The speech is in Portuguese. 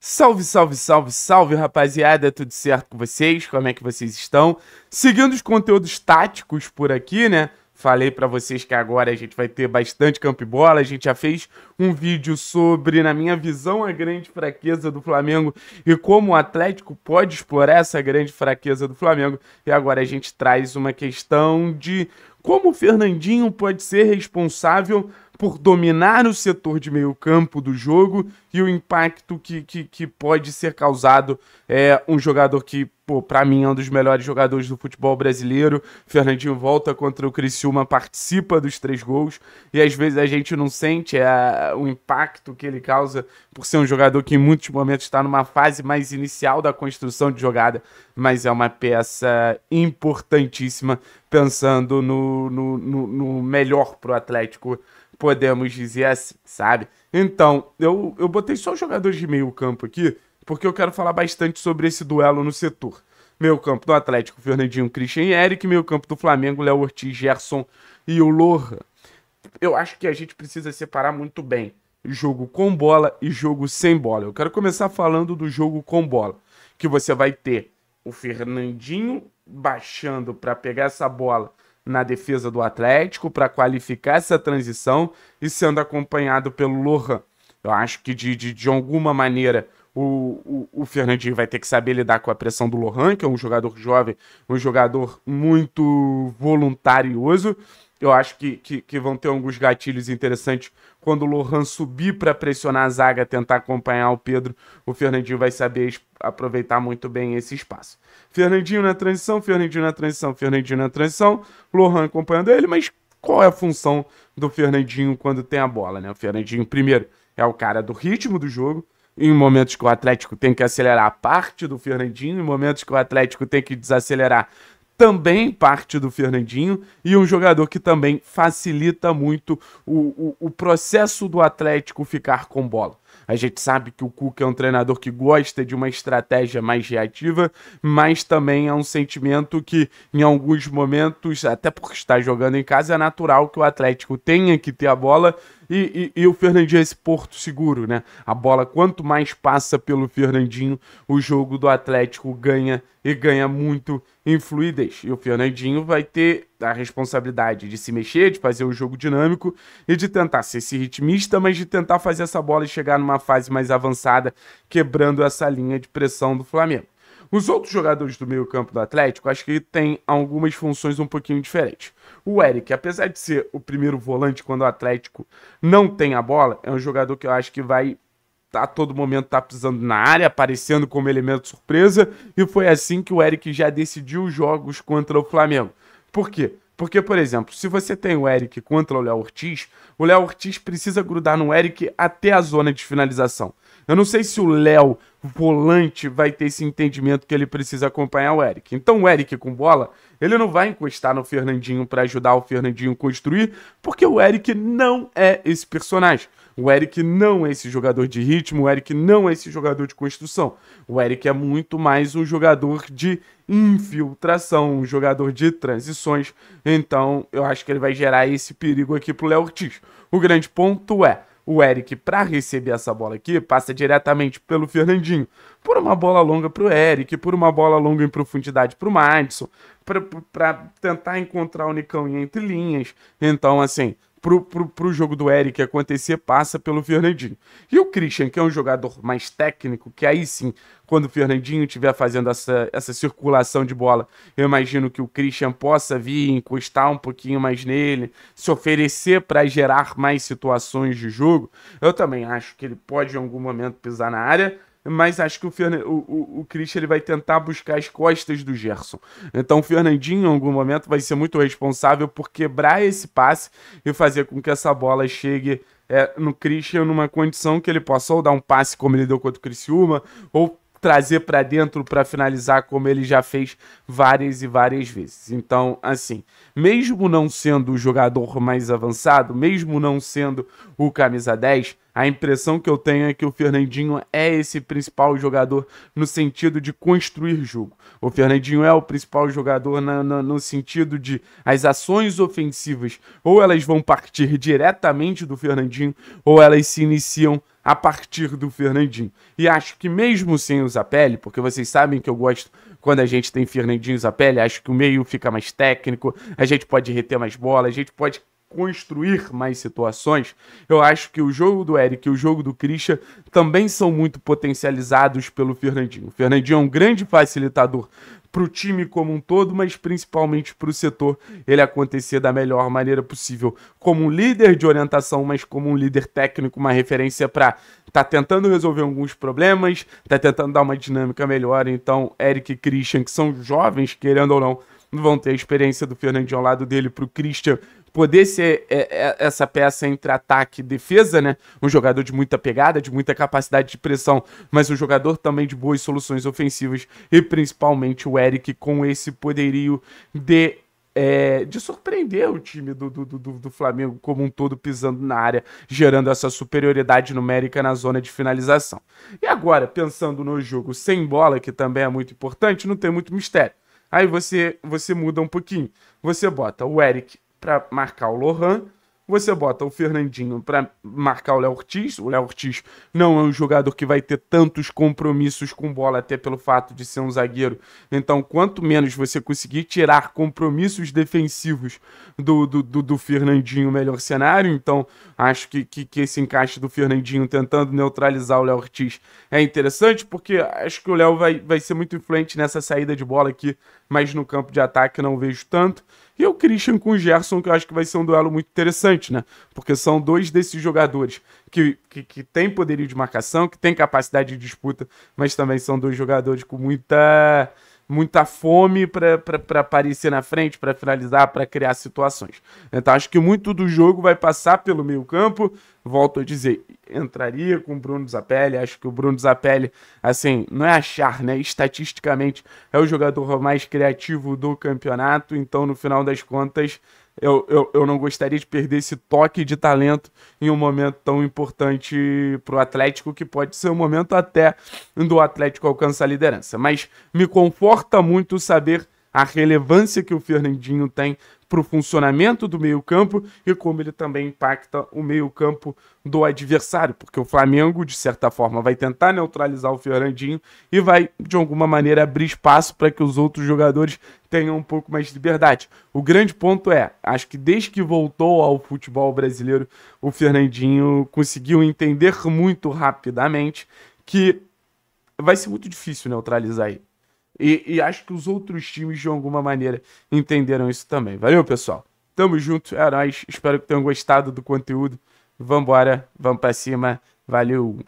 Salve, salve, salve, salve, rapaziada, tudo certo com vocês? Como é que vocês estão? Seguindo os conteúdos táticos por aqui, né? Falei para vocês que agora a gente vai ter bastante campo e bola. A gente já fez um vídeo sobre, na minha visão, a grande fraqueza do Flamengo e como o Atlético pode explorar essa grande fraqueza do Flamengo. E agora a gente traz uma questão de como o Fernandinho pode ser responsável por dominar o setor de meio campo do jogo e o impacto que, que, que pode ser causado é um jogador que, para pra mim é um dos melhores jogadores do futebol brasileiro. Fernandinho volta contra o Criciúma, participa dos três gols e às vezes a gente não sente é, o impacto que ele causa por ser um jogador que em muitos momentos está numa fase mais inicial da construção de jogada, mas é uma peça importantíssima pensando no, no, no, no melhor Atlético podemos dizer assim, sabe? Então, eu, eu botei só os jogadores de meio campo aqui, porque eu quero falar bastante sobre esse duelo no setor. Meio campo do Atlético, Fernandinho, Christian e Eric. Meio campo do Flamengo, Léo Ortiz, Gerson e o Lohan. Eu acho que a gente precisa separar muito bem jogo com bola e jogo sem bola. Eu quero começar falando do jogo com bola, que você vai ter o Fernandinho baixando para pegar essa bola na defesa do Atlético para qualificar essa transição e sendo acompanhado pelo Lohan. Eu acho que de, de, de alguma maneira o, o, o, Fernandinho vai ter que saber lidar com a pressão do Lohan, que é um jogador jovem, um jogador muito voluntarioso, eu acho que, que, que vão ter alguns gatilhos interessantes quando o Lohan subir para pressionar a zaga, tentar acompanhar o Pedro. O Fernandinho vai saber aproveitar muito bem esse espaço. Fernandinho na transição, Fernandinho na transição, Fernandinho na transição. Lohan acompanhando ele, mas qual é a função do Fernandinho quando tem a bola, né? O Fernandinho, primeiro, é o cara do ritmo do jogo. Em momentos que o Atlético tem que acelerar, parte do Fernandinho. Em momentos que o Atlético tem que desacelerar, também parte do Fernandinho e um jogador que também facilita muito o, o, o, processo do Atlético ficar com bola. A gente sabe que o Cuca é um treinador que gosta de uma estratégia mais reativa, mas também é um sentimento que, em alguns momentos, até porque está jogando em casa, é natural que o Atlético tenha que ter a bola, e, e, e o Fernandinho é esse porto seguro, né? A bola, quanto mais passa pelo Fernandinho, o jogo do Atlético ganha e ganha muito em fluidez. E o Fernandinho vai ter a responsabilidade de se mexer, de fazer o jogo dinâmico e de tentar ser esse ritmista, mas de tentar fazer essa bola e chegar numa fase mais avançada, quebrando essa linha de pressão do Flamengo. Os outros jogadores do meio-campo do Atlético, acho que tem algumas funções um pouquinho diferentes. O Eric, apesar de ser o primeiro volante quando o Atlético não tem a bola, é um jogador que eu acho que vai tá a todo momento tá pisando na área, aparecendo como elemento surpresa, e foi assim que o Eric já decidiu os jogos contra o Flamengo. Por quê? Porque, por exemplo, se você tem o Eric contra o Léo Ortiz, o Léo Ortiz precisa grudar no Eric até a zona de finalização. Eu não sei se o Léo volante vai ter esse entendimento que ele precisa acompanhar o Eric. Então o Eric com bola, ele não vai encostar no Fernandinho para ajudar o Fernandinho construir, porque o Eric não é esse personagem. O Eric não é esse jogador de ritmo, o Eric não é esse jogador de construção. O Eric é muito mais um jogador de infiltração, um jogador de transições. Então, eu acho que ele vai gerar esse perigo aqui pro Léo Ortiz. O grande ponto é, o Eric para receber essa bola aqui, passa diretamente pelo Fernandinho, por uma bola longa para o Eric, por uma bola longa em profundidade para o Madison, para tentar encontrar o Nicão entre linhas. Então, assim, pro, pro, pro jogo do Eric acontecer passa pelo Fernandinho. E o Christian, que é um jogador mais técnico, que aí sim, quando o Fernandinho estiver fazendo essa, essa circulação de bola, eu imagino que o Christian possa vir, encostar um pouquinho mais nele, se oferecer para gerar mais situações de jogo. Eu também acho que ele pode em algum momento pisar na área mas acho que o, Fern... o, o, o Christian ele vai tentar buscar as costas do Gerson. Então o Fernandinho, em algum momento, vai ser muito responsável por quebrar esse passe e fazer com que essa bola chegue é, no Christian numa condição que ele possa ou dar um passe como ele deu contra o Criciúma, ou trazer para dentro para finalizar como ele já fez várias e várias vezes. Então, assim, mesmo não sendo o jogador mais avançado, mesmo não sendo o camisa 10, a impressão que eu tenho é que o Fernandinho é esse principal jogador no sentido de construir jogo. O Fernandinho é o principal jogador na, na, no sentido de as ações ofensivas ou elas vão partir diretamente do Fernandinho ou elas se iniciam a partir do Fernandinho. E acho que mesmo sem usar pele, porque vocês sabem que eu gosto quando a gente tem Fernandinho usar pele, acho que o meio fica mais técnico, a gente pode reter mais bola, a gente pode construir mais situações, eu acho que o jogo do Eric e o jogo do Christian também são muito potencializados pelo Fernandinho. O Fernandinho é um grande facilitador para o time como um todo, mas principalmente para o setor, ele acontecer da melhor maneira possível, como um líder de orientação, mas como um líder técnico, uma referência para tá tentando resolver alguns problemas, tá tentando dar uma dinâmica melhor. Então, Eric e Christian, que são jovens, querendo ou não, vão ter a experiência do Fernandinho ao lado dele para o Christian poder ser é, é, essa peça entre ataque e defesa, né? Um jogador de muita pegada, de muita capacidade de pressão, mas um jogador também de boas soluções ofensivas e principalmente o Eric com esse poderio de é, de surpreender o time do, do, do, do, Flamengo como um todo pisando na área, gerando essa superioridade numérica na zona de finalização. E agora, pensando no jogo sem bola, que também é muito importante, não tem muito mistério. Aí você, você muda um pouquinho. Você bota o Eric para marcar o Lohan. Você bota o Fernandinho para marcar o Léo Ortiz. O Léo Ortiz não é um jogador que vai ter tantos compromissos com bola, até pelo fato de ser um zagueiro. Então, quanto menos você conseguir tirar compromissos defensivos do, do, do, do Fernandinho, melhor cenário. Então, acho que, que, que, esse encaixe do Fernandinho tentando neutralizar o Léo Ortiz é interessante, porque acho que o Léo vai, vai ser muito influente nessa saída de bola aqui, mas no campo de ataque eu não vejo tanto. E o Christian com o Gerson, que eu acho que vai ser um duelo muito interessante, né? Porque são dois desses jogadores que, que, que têm poderio de marcação, que têm capacidade de disputa, mas também são dois jogadores com muita muita fome para aparecer na frente, para finalizar, para criar situações. Então acho que muito do jogo vai passar pelo meio campo. Volto a dizer, entraria com o Bruno Zapelli. Acho que o Bruno Zapelli, assim, não é achar, né? Estatisticamente é o jogador mais criativo do campeonato. Então no final das contas eu, eu, eu não gostaria de perder esse toque de talento em um momento tão importante para o Atlético, que pode ser um momento até do Atlético alcançar a liderança. Mas me conforta muito saber a relevância que o Fernandinho tem para o funcionamento do meio-campo e como ele também impacta o meio-campo do adversário, porque o Flamengo, de certa forma, vai tentar neutralizar o Fernandinho e vai, de alguma maneira, abrir espaço para que os outros jogadores tenham um pouco mais de liberdade. O grande ponto é, acho que desde que voltou ao futebol brasileiro, o Fernandinho conseguiu entender muito rapidamente que vai ser muito difícil neutralizar ele. E, e acho que os outros times, de alguma maneira, entenderam isso também. Valeu, pessoal. Tamo junto, é nóis. Espero que tenham gostado do conteúdo. Vambora, vamos pra cima. Valeu!